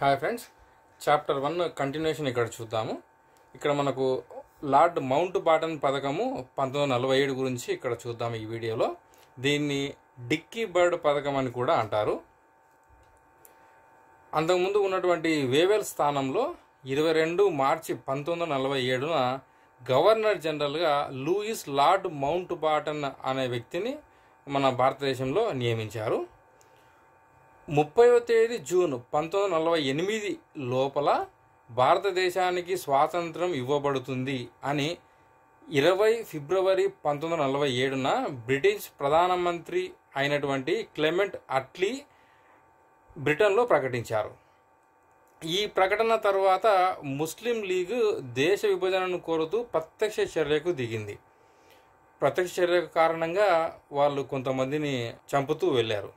hi friends chapter one continuation ఇక్కడ చూద్దాము ఇక్కడ మనకు లార్డ్ మౌంట్ బాటన్ పథకము పంతొమ్మిది నలభై ఏడు గురించి ఇక్కడ చూద్దాము ఈ వీడియోలో దీన్ని డిక్కీ బర్డ్ పథకం అని కూడా అంటారు అంతకుముందు ఉన్నటువంటి వేవెల్ స్థానంలో ఇరవై రెండు మార్చి పంతొమ్మిది వందల నలభై ఏడున గవర్నర్ జనరల్గా లూయిస్ లార్డ్ మౌంట్ బాటన్ అనే వ్యక్తిని మన భారతదేశంలో నియమించారు ముప్పైవ తేదీ జూన్ పంతొమ్మిది వందల నలభై ఎనిమిది లోపల భారతదేశానికి స్వాతంత్రం ఇవ్వబడుతుంది అని ఇరవై ఫిబ్రవరి పంతొమ్మిది వందల నలభై ఏడున బ్రిటిష్ ప్రధానమంత్రి అయినటువంటి క్లెమెంట్ అట్లీ బ్రిటన్లో ప్రకటించారు ఈ ప్రకటన తర్వాత ముస్లిం లీగ్ దేశ విభజనను కోరుతూ ప్రత్యక్ష చర్యకు దిగింది ప్రత్యక్ష చర్యకు కారణంగా వాళ్ళు కొంతమందిని చంపుతూ వెళ్ళారు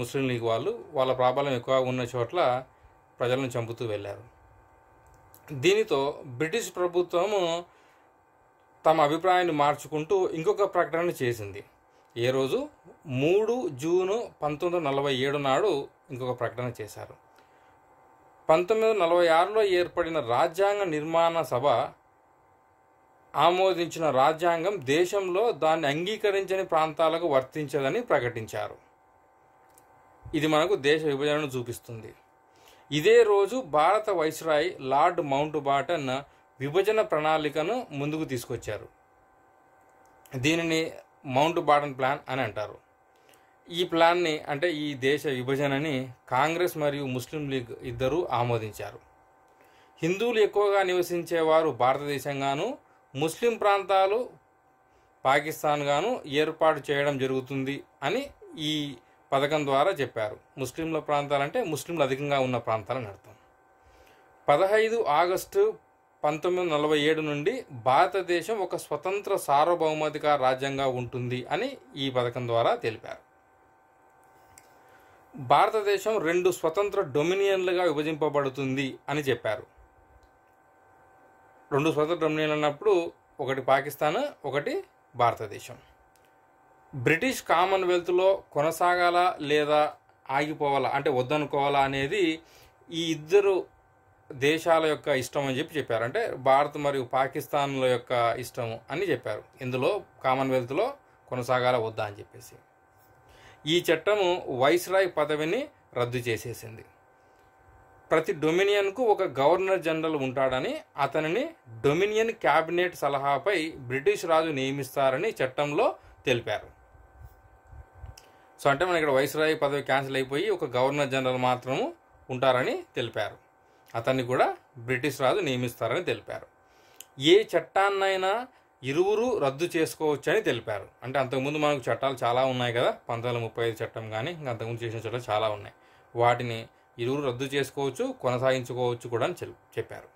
ముస్లిం లీగ్ వాళ్ళు వాళ్ళ ప్రాబల్యం ఎక్కువ ఉన్న చోట్ల ప్రజలను చంపుతూ వెళ్ళారు దీనితో బ్రిటిష్ ప్రభుత్వము తమ అభిప్రాయాన్ని మార్చుకుంటూ ఇంకొక ప్రకటన చేసింది ఏ రోజు మూడు జూను పంతొమ్మిది వందల నలభై ఏడు నాడు ఇంకొక ప్రకటన చేశారు పంతొమ్మిది వందల నలభై ఆరులో ఏర్పడిన రాజ్యాంగ నిర్మాణ సభ ఆమోదించిన రాజ్యాంగం దేశంలో దాన్ని అంగీకరించని ప్రాంతాలకు వర్తించదని ప్రకటించారు ఇది మనకు దేశ విభజనను చూపిస్తుంది ఇదే రోజు భారత వైస్రాయ్ లార్డ్ మౌంట్ బాటన్ విభజన ప్రణాళికను ముందుకు తీసుకొచ్చారు దీనిని మౌంట్ బాటన్ ప్లాన్ అని అంటారు ఈ ప్లాన్ని అంటే ఈ దేశ విభజనని కాంగ్రెస్ మరియు ముస్లిం లీగ్ ఇద్దరూ ఆమోదించారు హిందువులు ఎక్కువగా నివసించేవారు భారతదేశంగాను ముస్లిం ప్రాంతాలు పాకిస్తాన్గాను ఏర్పాటు చేయడం జరుగుతుంది అని ఈ పథకం ద్వారా చెప్పారు ముస్లింల ప్రాంతాలంటే ముస్లింలు అధికంగా ఉన్న ప్రాంతాలని అర్థం పదహైదు ఆగస్టు పంతొమ్మిది వందల నలభై ఏడు నుండి భారతదేశం ఒక స్వతంత్ర సార్వభౌమాధిక రాజ్యంగా ఉంటుంది అని ఈ పథకం ద్వారా తెలిపారు భారతదేశం రెండు స్వతంత్ర డొమినియన్లుగా విభజింపబడుతుంది అని చెప్పారు రెండు స్వతంత్ర డొమినియన్లు అన్నప్పుడు ఒకటి పాకిస్తాన్ ఒకటి భారతదేశం బ్రిటిష్ కామన్వెల్త్లో కొనసాగాలా లేదా ఆగిపోవాలా అంటే వద్దనుకోవాలా అనేది ఈ ఇద్దరు దేశాల యొక్క ఇష్టం అని చెప్పి చెప్పారు అంటే భారత్ మరియు పాకిస్తాన్ల యొక్క ఇష్టం అని చెప్పారు ఇందులో కామన్వెల్త్లో కొనసాగాల వద్దా అని చెప్పేసి ఈ చట్టము వైస్రాయ్ పదవిని రద్దు చేసేసింది ప్రతి డొమినియన్కు ఒక గవర్నర్ జనరల్ ఉంటాడని అతనిని డొమినియన్ క్యాబినెట్ సలహాపై బ్రిటిష్ రాజు నియమిస్తారని చట్టంలో తెలిపారు సో అంటే మన ఇక్కడ వైస్రాయ్ పదవి క్యాన్సిల్ అయిపోయి ఒక గవర్నర్ జనరల్ మాత్రము ఉంటారని తెలిపారు అతన్ని కూడా బ్రిటిష్ రాజు నియమిస్తారని తెలిపారు ఏ చట్టాన్నైనా ఇరువురు రద్దు చేసుకోవచ్చు అని తెలిపారు అంటే అంతకుముందు మనకు చట్టాలు చాలా ఉన్నాయి కదా పంతొమ్మిది ముప్పై ఐదు చట్టం కానీ ఇంకా అంతకుముందు చేసిన చట్టాలు చాలా ఉన్నాయి వాటిని ఇరువురు రద్దు చేసుకోవచ్చు కొనసాగించుకోవచ్చు కూడా అని చెప్పారు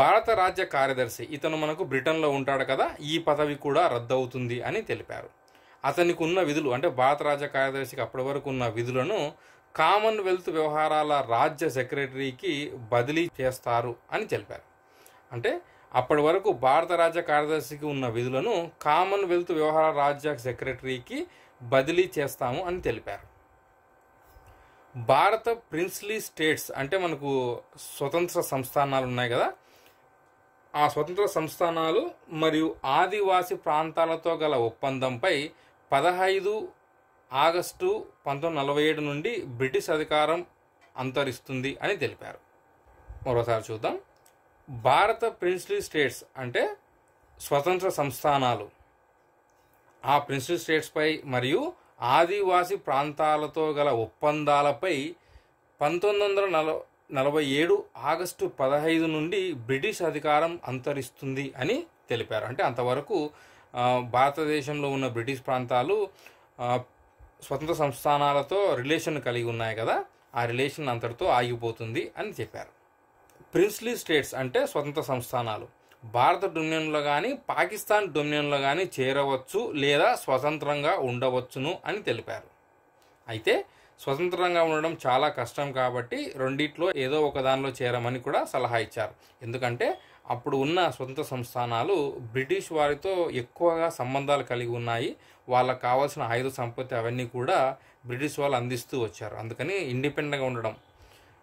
భారత రాజ్య కార్యదర్శి ఇతను మనకు బ్రిటన్లో ఉంటాడు కదా ఈ పదవి కూడా రద్దు అవుతుంది అని తెలిపారు అతనికి ఉన్న విధులు అంటే భారత రాజ కార్యదర్శికి అప్పటి వరకు ఉన్న విధులను కామన్వెల్త్ వ్యవహారాల రాజ్య సెక్రటరీకి బదిలీ చేస్తారు అని తెలిపారు అంటే అప్పటి వరకు భారత రాజ్య కార్యదర్శికి ఉన్న విధులను కామన్వెల్త్ వ్యవహార రాజ్య సెక్రటరీకి బదిలీ చేస్తాము అని తెలిపారు భారత ప్రిన్స్లీ స్టేట్స్ అంటే మనకు స్వతంత్ర సంస్థానాలు ఉన్నాయి కదా ఆ స్వతంత్ర సంస్థానాలు మరియు ఆదివాసి ప్రాంతాలతో గల ఒప్పందంపై పదహైదు ఆగస్టు పంతొమ్మిది నలభై ఏడు నుండి బ్రిటిష్ అధికారం అంతరిస్తుంది అని తెలిపారు మరోసారి చూద్దాం భారత ప్రిన్స్లీ స్టేట్స్ అంటే స్వతంత్ర సంస్థానాలు ఆ ప్రిన్స్లీ స్టేట్స్పై మరియు ఆదివాసి ప్రాంతాలతో గల ఒప్పందాలపై పంతొమ్మిది వందల నల నలభై ఏడు ఆగస్టు పదహైదు నుండి బ్రిటిష్ అధికారం అంతరిస్తుంది అని తెలిపారు అంటే అంతవరకు భారతదేశంలో ఉన్న బ్రిటిష్ ప్రాంతాలు స్వతంత్ర సంస్థానాలతో రిలేషన్ కలిగి ఉన్నాయి కదా ఆ రిలేషన్ అంతటితో ఆగిపోతుంది అని చెప్పారు ప్రిన్స్లీ స్టేట్స్ అంటే స్వతంత్ర సంస్థానాలు భారత డొమినియన్లో కానీ పాకిస్తాన్ డొమినియన్లో కానీ చేరవచ్చు లేదా స్వతంత్రంగా ఉండవచ్చును అని తెలిపారు అయితే స్వతంత్రంగా ఉండడం చాలా కష్టం కాబట్టి రెండిట్లో ఏదో ఒక దానిలో చేరమని కూడా సలహా ఇచ్చారు ఎందుకంటే అప్పుడు ఉన్న సొంత సంస్థానాలు బ్రిటిష్ వారితో ఎక్కువగా సంబంధాలు కలిగి ఉన్నాయి వాళ్ళకు కావాల్సిన ఆయుధ సంపత్తి అవన్నీ కూడా బ్రిటిష్ వాళ్ళు అందిస్తూ వచ్చారు అందుకని ఇండిపెండెంట్గా ఉండడం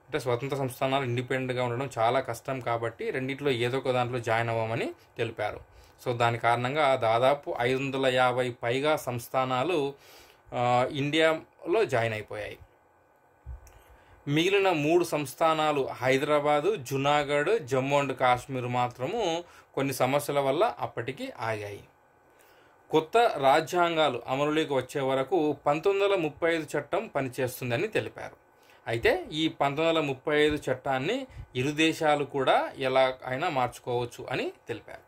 అంటే స్వతంత్ర సంస్థానాలు ఇండిపెండెంట్గా ఉండడం చాలా కష్టం కాబట్టి రెండింటిలో ఏదో ఒక దాంట్లో జాయిన్ అవ్వమని తెలిపారు సో దాని కారణంగా దాదాపు ఐదు వందల యాభై పైగా సంస్థానాలు ఇండియాలో జాయిన్ అయిపోయాయి మిగిలిన మూడు సంస్థానాలు హైదరాబాదు జునాగఢ్ జమ్మూ అండ్ కాశ్మీర్ మాత్రము కొన్ని సమస్యల వల్ల అప్పటికి ఆగాయి కొత్త రాజ్యాంగాలు అమలులోకి వచ్చే వరకు పంతొమ్మిది వందల ముప్పై ఐదు చట్టం పనిచేస్తుందని తెలిపారు అయితే ఈ పంతొమ్మిది వందల ముప్పై ఐదు చట్టాన్ని ఇరు దేశాలు కూడా ఎలా అయినా మార్చుకోవచ్చు అని తెలిపారు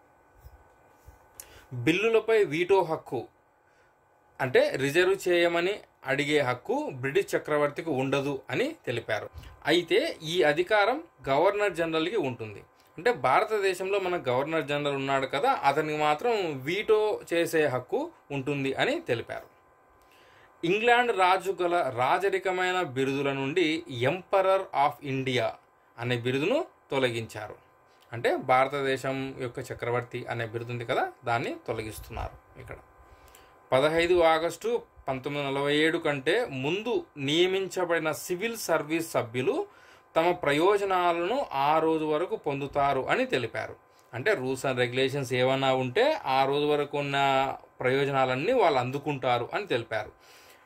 బిల్లులపై వీటో హక్కు అంటే రిజర్వ్ చేయమని అడిగే హక్కు బ్రిటిష్ చక్రవర్తికి ఉండదు అని తెలిపారు అయితే ఈ అధికారం గవర్నర్ జనరల్కి ఉంటుంది అంటే భారతదేశంలో మన గవర్నర్ జనరల్ ఉన్నాడు కదా అతనికి మాత్రం వీటో చేసే హక్కు ఉంటుంది అని తెలిపారు ఇంగ్లాండ్ రాజు గల రాజరికమైన బిరుదుల నుండి ఎంపరర్ ఆఫ్ ఇండియా అనే బిరుదును తొలగించారు అంటే భారతదేశం యొక్క చక్రవర్తి అనే బిరుదు ఉంది కదా దాన్ని తొలగిస్తున్నారు ఇక్కడ పదహైదు ఆగస్టు పంతొమ్మిది నలభై ఏడు కంటే ముందు నియమించబడిన సివిల్ సర్వీస్ సభ్యులు తమ ప్రయోజనాలను ఆ రోజు వరకు పొందుతారు అని తెలిపారు అంటే రూల్స్ అండ్ రెగ్యులేషన్స్ ఏమైనా ఉంటే ఆ రోజు వరకు ఉన్న ప్రయోజనాలన్నీ వాళ్ళు అందుకుంటారు అని తెలిపారు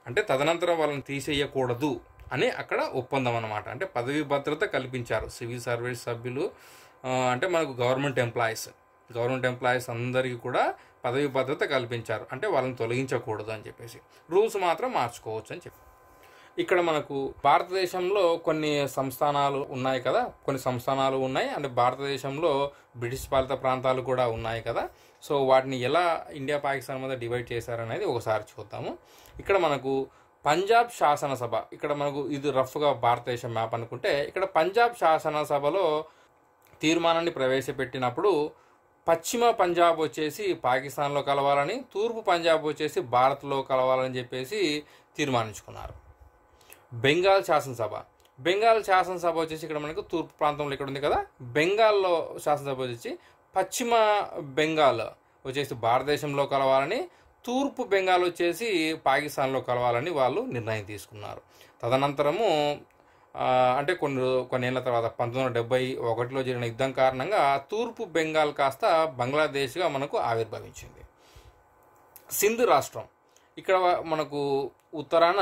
అంటే తదనంతరం వాళ్ళని తీసేయకూడదు అని అక్కడ ఒప్పందం అనమాట అంటే పదవి భద్రత కల్పించారు సివిల్ సర్వీస్ సభ్యులు అంటే మనకు గవర్నమెంట్ ఎంప్లాయీస్ గవర్నమెంట్ ఎంప్లాయీస్ అందరికీ కూడా పదవి భద్రత కల్పించారు అంటే వాళ్ళని తొలగించకూడదు అని చెప్పేసి రూల్స్ మాత్రం మార్చుకోవచ్చు అని చెప్పి ఇక్కడ మనకు భారతదేశంలో కొన్ని సంస్థానాలు ఉన్నాయి కదా కొన్ని సంస్థానాలు ఉన్నాయి అంటే భారతదేశంలో బ్రిటిష్ పాలిత ప్రాంతాలు కూడా ఉన్నాయి కదా సో వాటిని ఎలా ఇండియా పాకిస్తాన్ మీద డివైడ్ చేశారనేది ఒకసారి చూద్దాము ఇక్కడ మనకు పంజాబ్ శాసనసభ ఇక్కడ మనకు ఇది రఫ్గా భారతదేశం మ్యాప్ అనుకుంటే ఇక్కడ పంజాబ్ శాసనసభలో తీర్మానాన్ని ప్రవేశపెట్టినప్పుడు పశ్చిమ పంజాబ్ వచ్చేసి పాకిస్తాన్లో కలవాలని తూర్పు పంజాబ్ వచ్చేసి భారత్లో కలవాలని చెప్పేసి తీర్మానించుకున్నారు బెంగాల్ శాసనసభ బెంగాల్ శాసనసభ వచ్చేసి ఇక్కడ మనకు తూర్పు ప్రాంతంలో ఇక్కడ ఉంది కదా బెంగాల్లో శాసనసభ వచ్చేసి పశ్చిమ బెంగాల్ వచ్చేసి భారతదేశంలో కలవాలని తూర్పు బెంగాల్ వచ్చేసి పాకిస్తాన్లో కలవాలని వాళ్ళు నిర్ణయం తీసుకున్నారు తదనంతరము అంటే కొన్ని కొన్నేళ్ల తర్వాత పంతొమ్మిది వందల డెబ్బై ఒకటిలో జరిగిన యుద్ధం కారణంగా తూర్పు బెంగాల్ కాస్త బంగ్లాదేశ్గా మనకు ఆవిర్భవించింది సింధు రాష్ట్రం ఇక్కడ మనకు ఉత్తరాన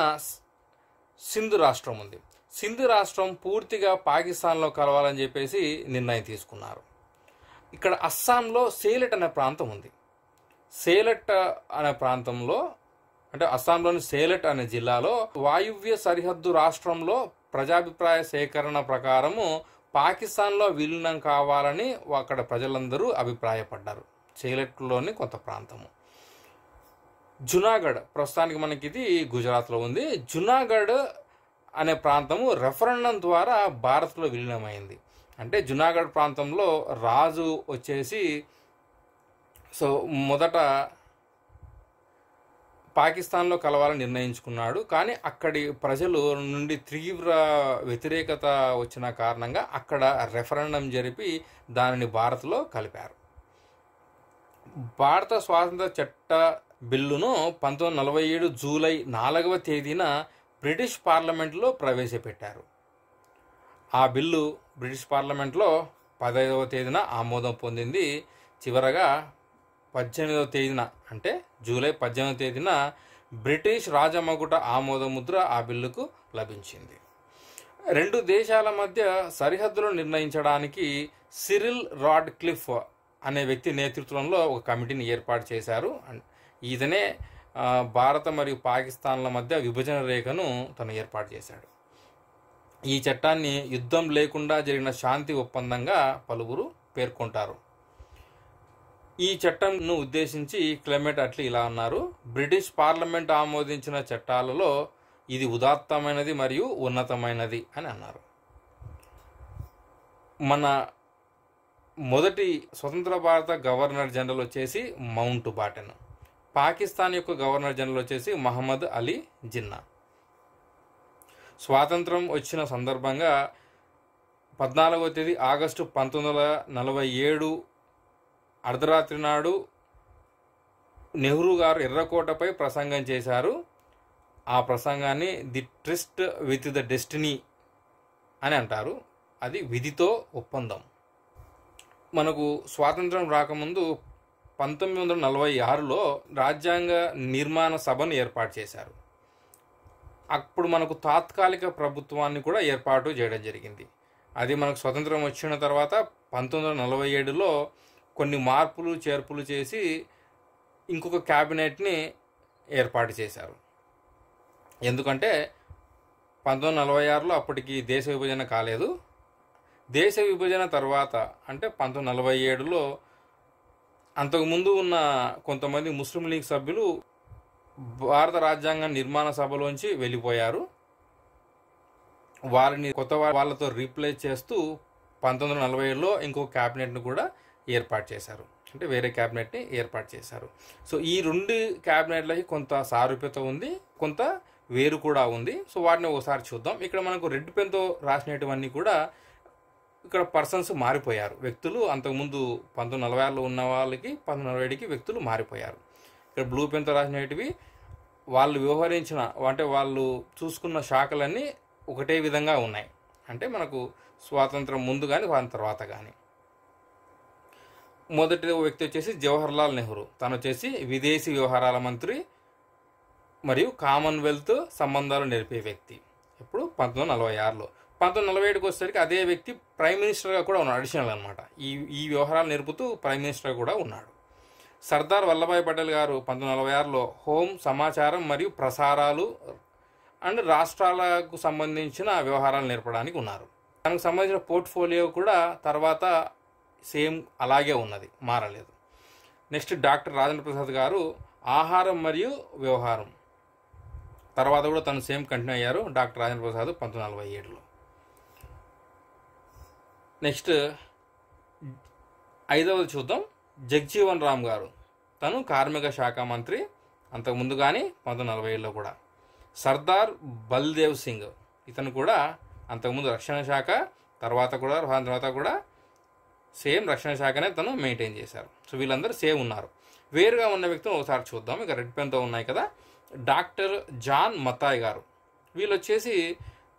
సింధు రాష్ట్రం ఉంది సింధు రాష్ట్రం పూర్తిగా పాకిస్తాన్లో కలవాలని చెప్పేసి నిర్ణయం తీసుకున్నారు ఇక్కడ అస్సాంలో సేలెట్ అనే ప్రాంతం ఉంది సేలెట్ అనే ప్రాంతంలో అంటే అస్సాంలోని సేలెట్ అనే జిల్లాలో వాయువ్య సరిహద్దు రాష్ట్రంలో ప్రజాభిప్రాయ సేకరణ ప్రకారము పాకిస్తాన్లో విలీనం కావాలని అక్కడ ప్రజలందరూ అభిప్రాయపడ్డారు చేలెట్లోని కొంత ప్రాంతము జునాగఢ్ ప్రస్తుతానికి మనకి ఇది గుజరాత్లో ఉంది జునాగఢ్ అనే ప్రాంతము రెఫరెండం ద్వారా భారత్లో విలీనమైంది అంటే జునాగఢ్ ప్రాంతంలో రాజు వచ్చేసి సో మొదట పాకిస్తాన్లో కలవాలని నిర్ణయించుకున్నాడు కానీ అక్కడి ప్రజలు నుండి తీవ్ర వ్యతిరేకత వచ్చిన కారణంగా అక్కడ రెఫరెండం జరిపి దానిని భారత్లో కలిపారు భారత స్వాతంత్ర చట్ట బిల్లును పంతొమ్మిది నలభై ఏడు జూలై నాలుగవ తేదీన బ్రిటిష్ పార్లమెంట్లో ప్రవేశపెట్టారు ఆ బిల్లు బ్రిటిష్ పార్లమెంట్లో పదైదవ తేదీన ఆమోదం పొందింది చివరగా పద్దెనిమిదవ తేదీన అంటే జూలై పద్దెనిమిదవ తేదీన బ్రిటిష్ రాజమగుట ఆమోద ముద్ర ఆ బిల్లుకు లభించింది రెండు దేశాల మధ్య సరిహద్దులు నిర్ణయించడానికి సిరిల్ రాడ్ క్లిఫ్ అనే వ్యక్తి నేతృత్వంలో ఒక కమిటీని ఏర్పాటు చేశారు ఈతనే భారత మరియు పాకిస్తాన్ల మధ్య విభజన రేఖను తను ఏర్పాటు చేశాడు ఈ చట్టాన్ని యుద్ధం లేకుండా జరిగిన శాంతి ఒప్పందంగా పలువురు పేర్కొంటారు ఈ చట్టంను ఉద్దేశించి క్లైమేట్ అట్లా ఇలా అన్నారు బ్రిటిష్ పార్లమెంట్ ఆమోదించిన చట్టాలలో ఇది ఉదాత్తమైనది మరియు ఉన్నతమైనది అని అన్నారు మన మొదటి స్వతంత్ర భారత గవర్నర్ జనరల్ వచ్చేసి మౌంట్ బాటెన్ పాకిస్తాన్ యొక్క గవర్నర్ జనరల్ వచ్చేసి మహమ్మద్ అలీ జిన్నా స్వాతంత్రం వచ్చిన సందర్భంగా పద్నాలుగో తేదీ ఆగస్టు పంతొమ్మిది వందల నలభై ఏడు అర్ధరాత్రి నాడు నెహ్రూ గారు ఎర్రకోటపై ప్రసంగం చేశారు ఆ ప్రసంగాన్ని the tryst with the destiny అని అంటారు అది విధితో ఒప్పందం మనకు స్వాతంత్రం రాకముందు పంతొమ్మిది వందల నలభై ఆరులో రాజ్యాంగ నిర్మాణ సభను ఏర్పాటు చేశారు అప్పుడు మనకు తాత్కాలిక ప్రభుత్వాన్ని కూడా ఏర్పాటు చేయడం జరిగింది అది మనకు స్వతంత్రం వచ్చిన తర్వాత పంతొమ్మిది వందల నలభై ఏడులో కొన్ని మార్పులు చేర్పులు చేసి ఇంకొక క్యాబినెట్ని ఏర్పాటు చేశారు ఎందుకంటే పంతొమ్మిది నలభై ఆరులో అప్పటికి దేశ విభజన కాలేదు దేశ విభజన తర్వాత అంటే పంతొమ్మిది నలభై ఏడులో అంతకుముందు ఉన్న కొంతమంది ముస్లిం లీగ్ సభ్యులు భారత రాజ్యాంగ నిర్మాణ సభలోంచి వెళ్ళిపోయారు వారిని కొత్త వాళ్ళతో రీప్లేస్ చేస్తూ పంతొమ్మిది వందల నలభై ఏడులో ఇంకో క్యాబినెట్ను కూడా ఏర్పాటు చేశారు అంటే వేరే క్యాబినెట్ని ఏర్పాటు చేశారు సో ఈ రెండు క్యాబినెట్లకి కొంత సారూప్యత ఉంది కొంత వేరు కూడా ఉంది సో వాటిని ఒకసారి చూద్దాం ఇక్కడ మనకు రెడ్ పెన్తో రాసినటువన్నీ కూడా ఇక్కడ పర్సన్స్ మారిపోయారు వ్యక్తులు అంతకుముందు పంతొమ్మిది నలభై ఆరులో ఉన్న వాళ్ళకి పంతొమ్మిది నలభై ఏడుకి వ్యక్తులు మారిపోయారు ఇక్కడ బ్లూ పెన్తో రాసినవి వాళ్ళు వ్యవహరించిన అంటే వాళ్ళు చూసుకున్న శాఖలన్నీ ఒకటే విధంగా ఉన్నాయి అంటే మనకు స్వాతంత్రం ముందు కానీ వారి తర్వాత కానీ మొదటి వ్యక్తి వచ్చేసి జవహర్లాల్ నెహ్రూ తను వచ్చేసి విదేశీ వ్యవహారాల మంత్రి మరియు కామన్వెల్త్ సంబంధాలు నేర్పే వ్యక్తి ఇప్పుడు పంతొమ్మిది నలభై ఆరులో పంతొమ్మిది నలభై ఏడుకి వచ్చేసరికి అదే వ్యక్తి ప్రైమ్ మినిస్టర్గా కూడా ఉన్నాడు అడిషనల్ అనమాట ఈ ఈ వ్యవహారాలు నేర్పుతూ ప్రైమ్ మినిస్టర్ కూడా ఉన్నాడు సర్దార్ వల్లభాయ్ పటేల్ గారు పంతొమ్మిది నలభై ఆరులో హోం సమాచారం మరియు ప్రసారాలు అండ్ రాష్ట్రాలకు సంబంధించిన వ్యవహారాలు నేర్పడానికి ఉన్నారు తనకు సంబంధించిన పోర్ట్ఫోలియో కూడా తర్వాత సేమ్ అలాగే ఉన్నది మారలేదు నెక్స్ట్ డాక్టర్ రాజేంద్ర ప్రసాద్ గారు ఆహారం మరియు వ్యవహారం తర్వాత కూడా తను సేమ్ కంటిన్యూ అయ్యారు డాక్టర్ రాజేంద్ర ప్రసాద్ పంతొమ్మిది నలభై ఏడులో నెక్స్ట్ ఐదవది చూద్దాం జగ్జీవన్ రామ్ గారు తను కార్మిక శాఖ మంత్రి అంతకుముందు కానీ పంతొమ్మిది నలభై ఏడులో కూడా సర్దార్ బల్దేవ్ సింగ్ ఇతను కూడా అంతకుముందు రక్షణ శాఖ తర్వాత కూడా తర్వాత కూడా సేమ్ రక్షణ శాఖనే తను మెయింటైన్ చేశారు సో వీళ్ళందరూ సేమ్ ఉన్నారు వేరుగా ఉన్న వ్యక్తులు ఒకసారి చూద్దాం ఇక రెడ్ పెన్తో ఉన్నాయి కదా డాక్టర్ జాన్ మతాయ్ గారు వీళ్ళు వచ్చేసి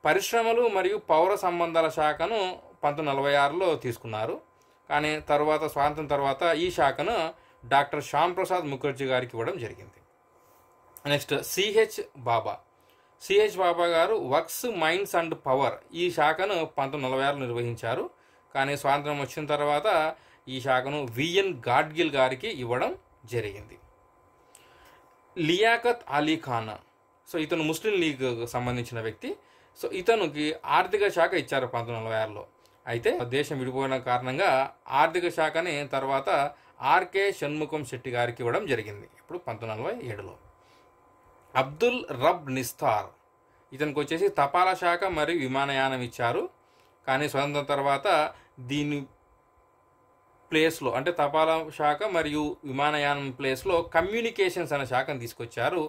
పరిశ్రమలు మరియు పౌర సంబంధాల శాఖను పంతొమ్మిది నలభై ఆరులో తీసుకున్నారు కానీ తర్వాత స్వాతంత్రం తర్వాత ఈ శాఖను డాక్టర్ శ్యామ్ ప్రసాద్ ముఖర్జీ గారికి ఇవ్వడం జరిగింది next C H Bhabha C H Bhabha గారు వర్క్స్ మైండ్స్ అండ్ పవర్ ఈ శాఖను పంతొమ్మిది నలభై ఆరులో నిర్వహించారు కానీ స్వాతంత్రం వచ్చిన తర్వాత ఈ శాఖను విఎన్ గాడ్గిల్ గారికి ఇవ్వడం జరిగింది లియాకత్ అలీ ఖాన్ సో ఇతను ముస్లిం లీగ్ సంబంధించిన వ్యక్తి సో ఇతనికి ఆర్థిక శాఖ ఇచ్చారు పంతొమ్మిది వందల ఆరులో అయితే దేశం విడిపోయిన కారణంగా ఆర్థిక శాఖని తర్వాత ఆర్కే షణ్ముఖం శెట్టి గారికి ఇవ్వడం జరిగింది ఇప్పుడు పంతొమ్మిది వందల ఏడులో అబ్దుల్ రబ్ నిస్తార్ ఇతనికి వచ్చేసి తపాలా శాఖ మరియు విమానయానం ఇచ్చారు కానీ స్వతంత్రం తర్వాత దీని ప్లేస్లో అంటే తపాలా శాఖ మరియు విమానయానం ప్లేస్లో కమ్యూనికేషన్స్ అనే శాఖను తీసుకొచ్చారు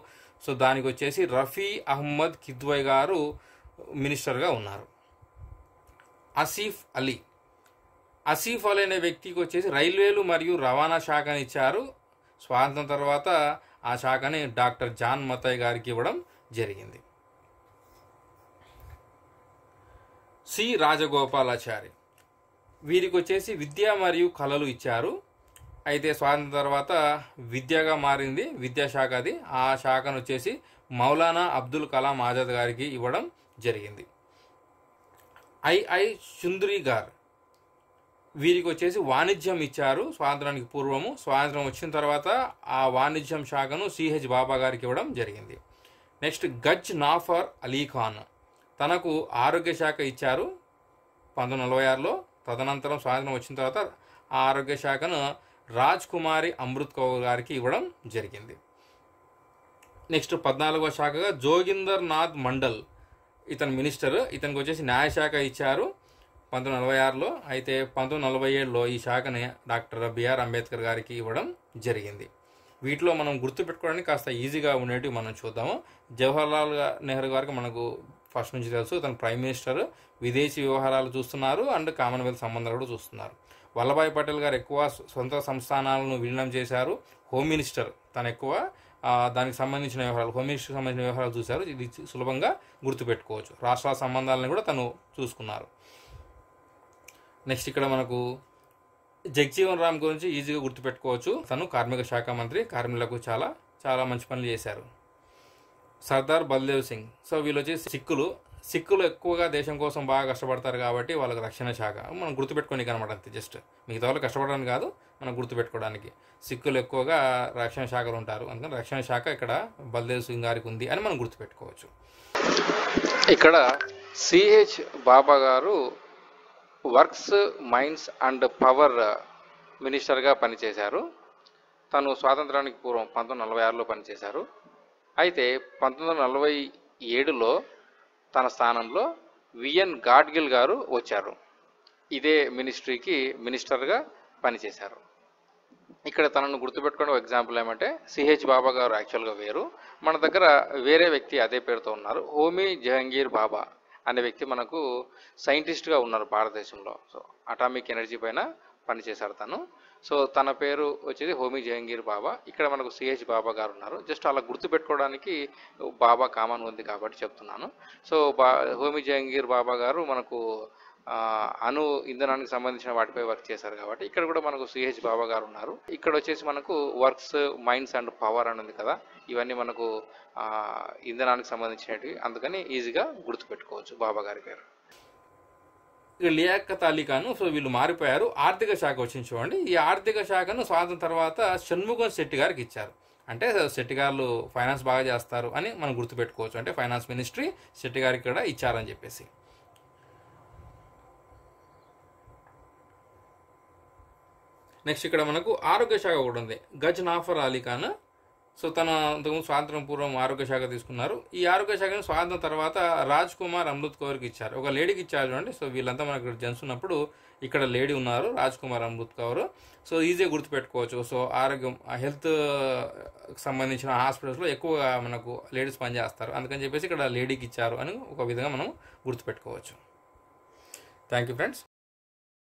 సో దానికి వచ్చేసి రఫీ అహ్మద్ కిద్వై గారు మినిస్టర్గా ఉన్నారు అసీఫ్ అలీ అసీఫ్ అలీ అనే వ్యక్తికి వచ్చేసి రైల్వేలు మరియు రవాణా శాఖని ఇచ్చారు స్వాతంత్రం తర్వాత ఆ శాఖని డాక్టర్ జాన్ మతయ్ గారికి ఇవ్వడం జరిగింది సి రాజగోపాలాచారి వీరికి వచ్చేసి విద్య మరియు కళలు ఇచ్చారు అయితే స్వాతంత్రం తర్వాత విద్యగా మారింది విద్యాశాఖ అది ఆ శాఖను వచ్చేసి మౌలానా అబ్దుల్ కలాం ఆజాద్ గారికి ఇవ్వడం జరిగింది ఐఐ సుందరి గారు వీరికి వచ్చేసి వాణిజ్యం ఇచ్చారు స్వాతంత్రానికి పూర్వము స్వాతంత్రం వచ్చిన తర్వాత ఆ వాణిజ్యం శాఖను సిహెచ్ బాబా గారికి ఇవ్వడం జరిగింది నెక్స్ట్ గజ్ నాఫర్ అలీ ఖాన్ తనకు ఆరోగ్య శాఖ ఇచ్చారు పంతొమ్మిది నలభై ఆరులో తదనంతరం స్వాతంత్రం వచ్చిన తర్వాత ఆ ఆరోగ్య శాఖను రాజ్ కుమారి అమృత్ కౌర్ గారికి ఇవ్వడం జరిగింది నెక్స్ట్ పద్నాలుగవ శాఖగా జోగిందర్ నాథ్ మండల్ ఇతని మినిస్టర్ ఇతనికి వచ్చేసి న్యాయశాఖ ఇచ్చారు పంతొమ్మిది నలభై ఆరులో అయితే పంతొమ్మిది నలభై ఏడులో ఈ శాఖని డాక్టర్ బిఆర్ అంబేద్కర్ గారికి ఇవ్వడం జరిగింది వీటిలో మనం గుర్తుపెట్టుకోవడానికి కాస్త ఈజీగా ఉండేవి మనం చూద్దాము జవహర్లాల్ నెహ్రూ గారికి మనకు ఫస్ట్ నుంచి తెలుసు తన ప్రైమ్ మినిస్టర్ విదేశీ వ్యవహారాలు చూస్తున్నారు అండ్ కామన్వెల్త్ సంబంధాలు కూడా చూస్తున్నారు వల్లభాయ్ పటేల్ గారు ఎక్కువ సొంత సంస్థానాలను విలీనం చేశారు హోమ్ మినిస్టర్ తను ఎక్కువ దానికి సంబంధించిన వ్యవహారాలు హోమ్ మినిస్టర్ సంబంధించిన వ్యవహారాలు చూశారు ఇది సులభంగా గుర్తుపెట్టుకోవచ్చు రాష్ట్రాల సంబంధాలను కూడా తను చూసుకున్నారు నెక్స్ట్ ఇక్కడ మనకు జగ్జీవన్ రామ్ గురించి ఈజీగా గుర్తుపెట్టుకోవచ్చు తను కార్మిక శాఖ మంత్రి కార్మికులకు చాలా చాలా మంచి పనులు చేశారు సర్దార్ బల్దేవ్ సింగ్ సో వీళ్ళు వచ్చేసి సిక్కులు సిక్కులు ఎక్కువగా దేశం కోసం బాగా కష్టపడతారు కాబట్టి వాళ్ళకి రక్షణ శాఖ మనం గుర్తుపెట్టుకోనికి కనమాట అంతే జస్ట్ మిగతా వాళ్ళు కష్టపడడానికి కాదు మనం గుర్తుపెట్టుకోవడానికి సిక్కులు ఎక్కువగా రక్షణ శాఖలు ఉంటారు అందుకని రక్షణ శాఖ ఇక్కడ బల్దేవ్ సింగ్ గారికి ఉంది అని మనం గుర్తుపెట్టుకోవచ్చు ఇక్కడ సిహెచ్ బాబా గారు వర్క్స్ మైండ్స్ అండ్ పవర్ మినిస్టర్గా పనిచేశారు తను స్వాతంత్రానికి పూర్వం పంతొమ్మిది నలభై ఆరులో పనిచేశారు అయితే పంతొమ్మిది వందల నలభై ఏడులో తన స్థానంలో విఎన్ గాడ్గిల్ గారు వచ్చారు ఇదే మినిస్ట్రీకి మినిస్టర్గా పనిచేశారు ఇక్కడ తనను గుర్తుపెట్టుకునే ఎగ్జాంపుల్ ఏమంటే సిహెచ్ బాబా గారు యాక్చువల్గా వేరు మన దగ్గర వేరే వ్యక్తి అదే పేరుతో ఉన్నారు హోమీ జహంగీర్ బాబా అనే వ్యక్తి మనకు సైంటిస్ట్గా ఉన్నారు భారతదేశంలో సో అటామిక్ ఎనర్జీ పైన పనిచేశారు తను సో తన పేరు వచ్చేది హోమీ జహంగీర్ బాబా ఇక్కడ మనకు సిహెచ్ బాబా గారు ఉన్నారు జస్ట్ అలా గుర్తుపెట్టుకోవడానికి బాబా కామన్ ఉంది కాబట్టి చెప్తున్నాను సో బా హోమీ జహంగీర్ బాబా గారు మనకు అను ఇంధనానికి సంబంధించిన వాటిపై వర్క్ చేశారు కాబట్టి ఇక్కడ కూడా మనకు సిహెచ్ బాబా గారు ఉన్నారు ఇక్కడ వచ్చేసి మనకు వర్క్స్ మైండ్స్ అండ్ పవర్ అని ఉంది కదా ఇవన్నీ మనకు ఇంధనానికి సంబంధించినవి అందుకని ఈజీగా గుర్తుపెట్టుకోవచ్చు బాబా గారి పేరు లియాఖత్ అలీ ఖాను సో వీళ్ళు మారిపోయారు ఆర్థిక శాఖ వచ్చింది చూడండి ఈ ఆర్థిక శాఖను స్వాతంత్రం తర్వాత షణ్ముఖం శెట్టి గారికి ఇచ్చారు అంటే శెట్టి గారు ఫైనాన్స్ బాగా చేస్తారు అని మనం గుర్తుపెట్టుకోవచ్చు అంటే ఫైనాన్స్ మినిస్ట్రీ శెట్టి గారికి కూడా ఇచ్చారని చెప్పేసి నెక్స్ట్ ఇక్కడ మనకు ఆరోగ్య శాఖ కూడా ఉంది గజ్ నాఫర్ అలీ ఖాన్ సో తన అంతకుముందు స్వాతంత్రం పూర్వం ఆరోగ్య శాఖ తీసుకున్నారు ఈ ఆరోగ్య శాఖను స్వాతంత్రం తర్వాత రాజ్ కుమార్ అమృత్ కౌర్కి ఇచ్చారు ఒక లేడీకి ఇచ్చారు చూడండి సో వీళ్ళంతా మనకు ఇక్కడ జెంట్స్ ఉన్నప్పుడు ఇక్కడ లేడీ ఉన్నారు రాజ్ కుమార్ అమృత్ కౌర్ సో ఈజీగా గుర్తుపెట్టుకోవచ్చు సో ఆరోగ్యం హెల్త్ సంబంధించిన హాస్పిటల్స్లో ఎక్కువగా మనకు లేడీస్ పనిచేస్తారు అందుకని చెప్పేసి ఇక్కడ లేడీకి ఇచ్చారు అని ఒక విధంగా మనం గుర్తుపెట్టుకోవచ్చు థ్యాంక్ యూ ఫ్రెండ్స్